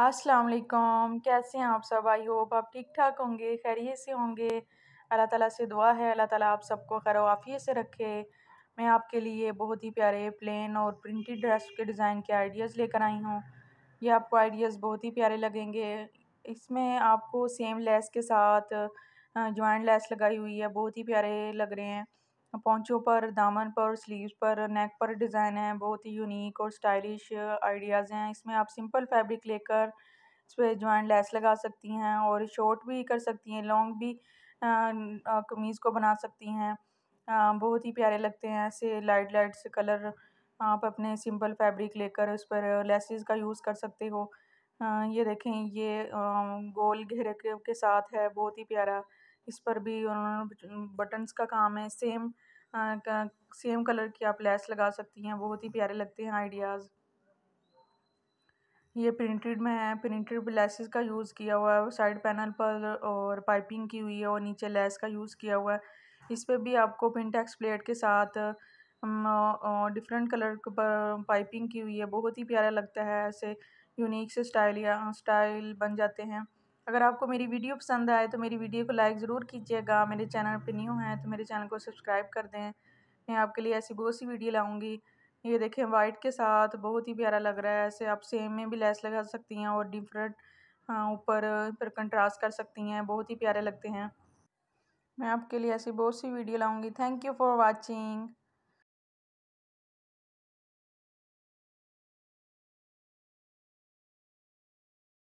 अस्सलाम वालेकुम कैसे हैं आप सब आई होप आप ठीक ठाक होंगे खैरियत से होंगे अल्लाह ताला से दुआ है अल्लाह ताला आप सबको खैर खैरवाफ़ी से रखे मैं आपके लिए बहुत ही प्यारे प्लेन और प्रिंटेड ड्रेस के डिज़ाइन के आइडियाज़ लेकर आई हूँ ये आपको आइडियाज़ बहुत ही प्यारे लगेंगे इसमें आपको सेम लेस के साथ जॉइंट लेस लगाई हुई है बहुत ही प्यारे लग रहे हैं पोंचो पर दामन पर स्लीव्स पर नेक पर डिज़ाइन है बहुत ही यूनिक और स्टाइलिश आइडियाज़ हैं इसमें आप सिंपल फैब्रिक लेकर इस पर जॉइंट लेस लगा सकती हैं और शॉर्ट भी कर सकती हैं लॉन्ग भी कमीज़ को बना सकती हैं बहुत ही प्यारे लगते हैं ऐसे लाइट लाइट से कलर आप अपने सिंपल फैब्रिक लेकर उस पर लेसेस का यूज़ कर सकते हो ये देखें ये गोल घेरे के साथ है बहुत ही प्यारा इस पर भी उन्होंने बटन्स का काम है सेम अ सेम कलर की आप लैस लगा सकती हैं बहुत ही प्यारे लगते हैं आइडियाज़ ये प्रिंटेड में है प्रिंटेड लेसेस का यूज़ किया हुआ है साइड पैनल पर और पाइपिंग की हुई है और नीचे लेस का यूज़ किया हुआ है इस पर भी आपको पिंटेक्स प्लेट के साथ डिफरेंट कलर पर पाइपिंग की हुई है बहुत ही प्यारा लगता है ऐसे यूनिक से स्टाइल या स्टाइल बन जाते हैं अगर आपको मेरी वीडियो पसंद आए तो मेरी वीडियो को लाइक ज़रूर कीजिएगा मेरे चैनल पर न्यू हैं तो मेरे चैनल को सब्सक्राइब कर दें मैं आपके लिए ऐसी बहुत सी वीडियो लाऊंगी ये देखें वाइट के साथ बहुत ही प्यारा लग रहा है ऐसे आप सेम में भी लेस लगा सकती हैं और डिफरेंट हाँ, ऊपर पर कंट्रास्ट कर सकती हैं बहुत ही प्यारे लगते हैं मैं आपके लिए ऐसी बहुत सी वीडियो लाऊंगी थैंक यू फॉर वाचिंग